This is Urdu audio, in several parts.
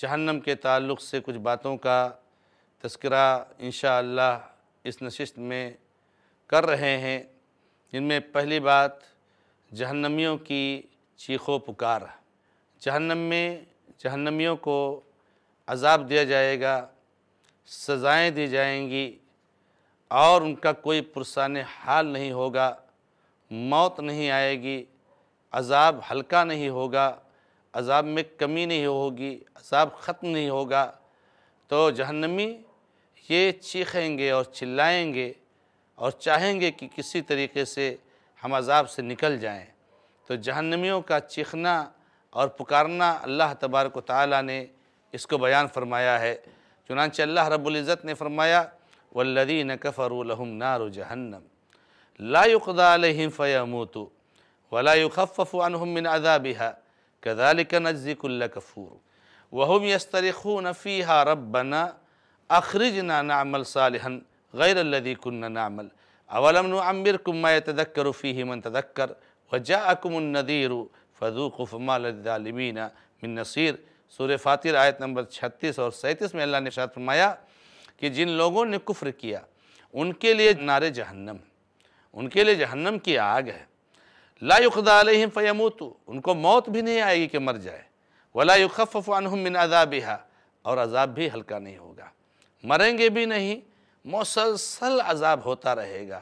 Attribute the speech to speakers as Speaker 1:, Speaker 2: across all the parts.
Speaker 1: جہنم کے تعلق سے کچھ باتوں کا تذکرہ انشاءاللہ اس نشست میں کر رہے ہیں جن میں پہلی بات جہنمیوں کی و پکار جہنم میں جہنمیوں کو عذاب دیا جائے گا سزائیں دی جائیں گی اور ان کا کوئی پرسان حال نہیں ہوگا موت نہیں آئے گی عذاب ہلکا نہیں ہوگا عذاب میں کمی نہیں ہوگی عذاب ختم نہیں ہوگا تو جہنمی یہ چیخیں گے اور چلائیں گے اور چاہیں گے کہ کسی طریقے سے ہم عذاب سے نکل جائیں تو جہنمیوں کا چیخنا اور پکارنا اللہ تبارک و تعالیٰ نے اس کو بیان فرمایا ہے چنانچہ اللہ رب العزت نے فرمایا لَهُمْ نَارُ رحمنار جہنم يُقْضَى عَلَيْهِمْ متو وَلَا يُخَفَّفُ عَنْهُمْ اذا عَذَابِهَا کدالکا نزیک اللہ کفور وہ میتری خونفی ربنا اخرج نعمل صالحا غیر الدی کننعمل نعمل عمر کمائے ما ہمن تدکر من جا اکم الندی فذوقوا فما قفما من منصیر سورہ فاتر آیت نمبر 36 اور 37 میں اللہ نے فرمایا کہ جن لوگوں نے کفر کیا ان کے لیے نار جہنم ان کے لیے جہنم کی آگ ہے لا يقضى علیهم فیموتوا ان کو موت بھی نہیں آئے گی کہ مر جائے ولا يخفف عنهم من عذابها اور عذاب بھی ہلکا نہیں ہوگا مریں گے بھی نہیں مسلسل عذاب ہوتا رہے گا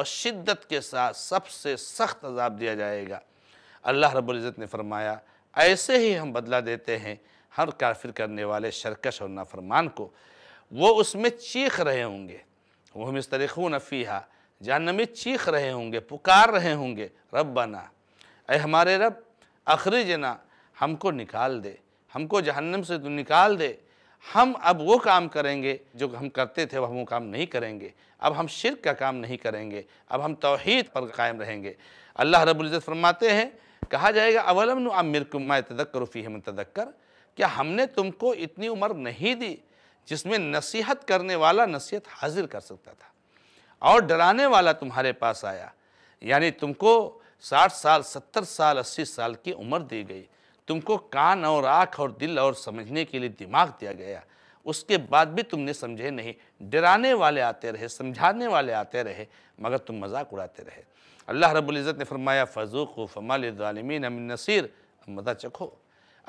Speaker 1: اور شدت کے ساتھ سب سے سخت عذاب دیا جائے گا اللہ رب العزت نے فرمایا ایسے ہی ہم بدلہ دیتے ہیں ہر کافر کرنے والے شرکش اور نافرمان کو وہ اس میں چیخ رہے ہوں گے وہ مسترخون فیہا جہنم چیخ رہے ہوں گے پکار رہے ہوں گے رب بنا اے ہمارے رب اخرجنا جنا ہم کو نکال دے ہم کو جہنم سے نکال دے ہم اب وہ کام کریں گے جو ہم کرتے تھے وہ ہم وہ کام نہیں کریں گے اب ہم شرک کا کام نہیں کریں گے اب ہم توحید پر قائم رہیں گے اللہ رب العزت فرماتے ہیں کہا جائے گا اولم ما تذکر فیہ من تذکر کیا ہم نے تم کو اتنی عمر نہیں دی جس میں نصیحت کرنے والا نصیحت حاضر کر سکتا تھا اور ڈرانے والا تمہارے پاس آیا یعنی تم کو ساٹھ سال ستر سال اسی سال کی عمر دی گئی تم کو کان اور آنکھ اور دل اور سمجھنے کے لیے دماغ دیا گیا اس کے بعد بھی تم نے سمجھے نہیں ڈرانے والے آتے رہے سمجھانے والے آتے رہے مگر تم مذاق اڑاتے رہے اللہ رب العزت نے فرمایا فضوق و فمال ظالمین نصیر مدد چکھو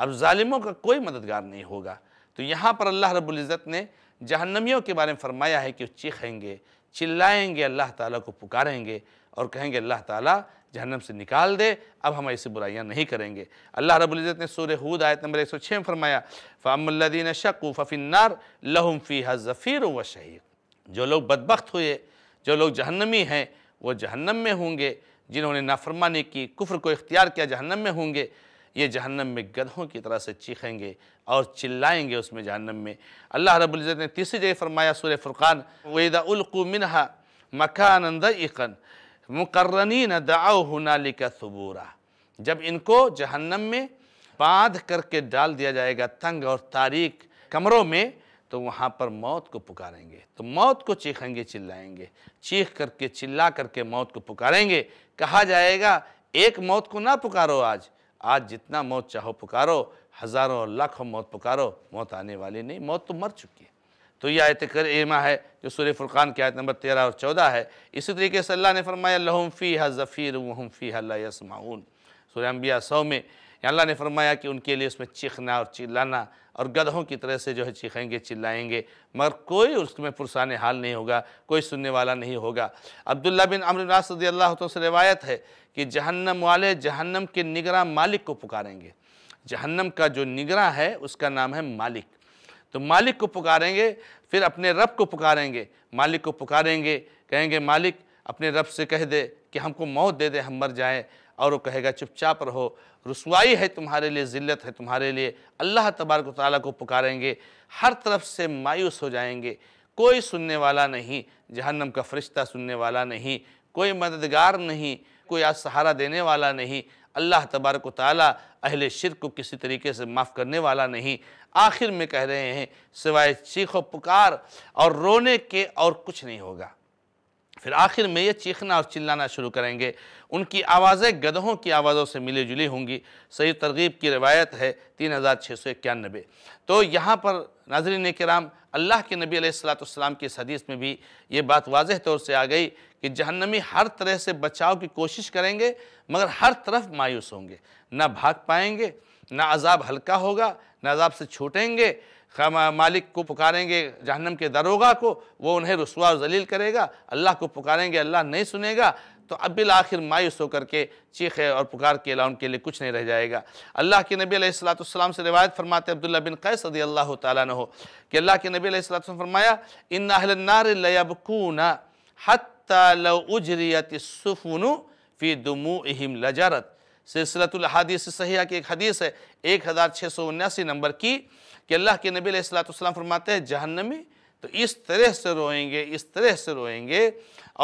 Speaker 1: اب ظالموں کا کوئی مددگار نہیں ہوگا تو یہاں پر اللہ رب العزت نے جہنمیوں کے بارے میں فرمایا ہے کہ چیخیں گے چلائیں گے اللہ تعالیٰ کو پکاریں گے اور کہیں گے اللہ تعالیٰ جہنم سے نکال دے اب ہم ایسی برائیاں نہیں کریں گے اللہ رب العزت نے سورہ حود آیت نمبر 106 میں فرمایا فَأَمَّ الَّذِينَ شَقُوا فَفِي النَّارِ لَهُمْ فِيهَا زَفِيرُ حضیر جو لوگ بدبخت ہوئے جو لوگ جہنمی ہیں وہ جہنم میں ہوں گے جنہوں نے نافرمانی کی کفر کو اختیار کیا جہنم میں ہوں گے یہ جہنم میں گدھوں کی طرح سے چیخیں گے اور چلائیں گے اس میں جہنم میں اللہ رب العزت نے تیسری جگہ فرمایا سور فرقان وَإِذَا أُلْقُوا مِنْهَا مَكَانًا دَئِقًا مُقَرَّنِينَ مقرنی هُنَالِكَ ثُبُورًا جب ان کو جہنم میں باندھ کر کے ڈال دیا جائے گا تنگ اور تاریک کمروں میں تو وہاں پر موت کو پکاریں گے تو موت کو چیخیں گے چلائیں گے چیخ کر کے چلا کر کے موت کو پکاریں گے کہا جائے گا ایک موت کو نہ پکارو آج آج جتنا موت چاہو پکارو ہزاروں اور لاکھوں موت پکارو موت آنے والی نہیں موت تو مر چکی ہے تو یہ آیت کریمہ ہے جو سورہ فرقان کی آیت نمبر تیرہ اور چودہ ہے اسی طریقے سے اللہ نے فرمایا فیہا زفیر وہم فیہا لا یسمعون سورہ انبیاء سو میں اللہ نے فرمایا کہ ان کے لیے اس میں چیخنا اور چلانا اور گدھوں کی طرح سے جو ہے چیخیں گے چلائیں گے مگر کوئی اس میں پرسان حال نہیں ہوگا کوئی سننے والا نہیں ہوگا عبداللہ بن عمر الناس رضی اللہ عنہ سے روایت ہے کہ جہنم والے جہنم کے نگراں مالک کو پکاریں گے جہنم کا جو نگراں ہے اس کا نام ہے مالک تو مالک کو پکاریں گے پھر اپنے رب کو پکاریں گے مالک کو پکاریں گے کہیں گے مالک اپنے رب سے کہہ دے کہ ہم کو موت دے دے ہم مر جائیں اور وہ کہے گا چپ چاپ رہو رسوائی ہے تمہارے لیے ذلت ہے تمہارے لیے اللہ تبارک و تعالیٰ کو پکاریں گے ہر طرف سے مایوس ہو جائیں گے کوئی سننے والا نہیں جہنم کا فرشتہ سننے والا نہیں کوئی مددگار نہیں کوئی آج سہارہ دینے والا نہیں اللہ تبارک و تعالیٰ اہل شرک کو کسی طریقے سے معاف کرنے والا نہیں آخر میں کہہ رہے ہیں سوائے چیخ و پکار اور رونے کے اور کچھ نہیں ہوگا پھر آخر میں یہ چیخنا اور چلانا شروع کریں گے ان کی آوازیں گدھوں کی آوازوں سے ملی جلی ہوں گی صحیح ترغیب کی روایت ہے تین ہزار چھ سو اکیانوے تو یہاں پر ناظرین کرام اللہ کے نبی علیہ السلام کی حدیث میں بھی یہ بات واضح طور سے آ گئی کہ جہنمی ہر طرح سے بچاؤ کی کوشش کریں گے مگر ہر طرف مایوس ہوں گے نہ بھاگ پائیں گے نہ عذاب ہلکا ہوگا عذاب سے چھوٹیں گے مالک کو پکاریں گے جہنم کے دروغہ کو وہ انہیں رسوا و ذلیل کرے گا اللہ کو پکاریں گے اللہ نہیں سنے گا تو اب بالآخر مایوس ہو کر کے چیخے اور پکار کے علاوہ ان کے لیے کچھ نہیں رہ جائے گا اللہ کے نبی علیہ السلام سے روایت فرماتے عبداللہ بن قیس رضی اللہ تعالیٰ نہ ہو کہ اللہ کے نبی علیہ السلام فرمایا حَتَّى لَوْ اُجْرِيَتِ السُّفُنُ فِي سفون لَجَرَتِ سلسلت الحادیث صحیحہ کی ایک حدیث ہے ایک ہزار چھ سو انیاسی نمبر کی کہ اللہ کے نبی علیہ السلام فرماتے ہیں جہنمی تو اس طرح سے روئیں گے اس طرح سے روئیں گے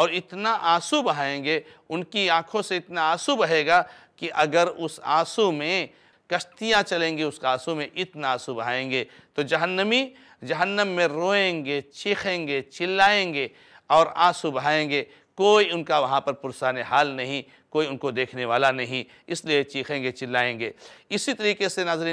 Speaker 1: اور اتنا آنسو بہائیں گے ان کی آنکھوں سے اتنا آنسو بہے گا کہ اگر اس آنسو میں کشتیاں چلیں گی اس کا آنسو میں اتنا آنسو بہائیں گے تو جہنمی جہنم میں روئیں گے چیخیں گے چلائیں گے اور آنسو بہائیں گے کوئی ان کا وہاں پر پرسان حال نہیں کوئی ان کو دیکھنے والا نہیں اس لیے چیخیں گے چلائیں گے اسی طریقے سے ناظرین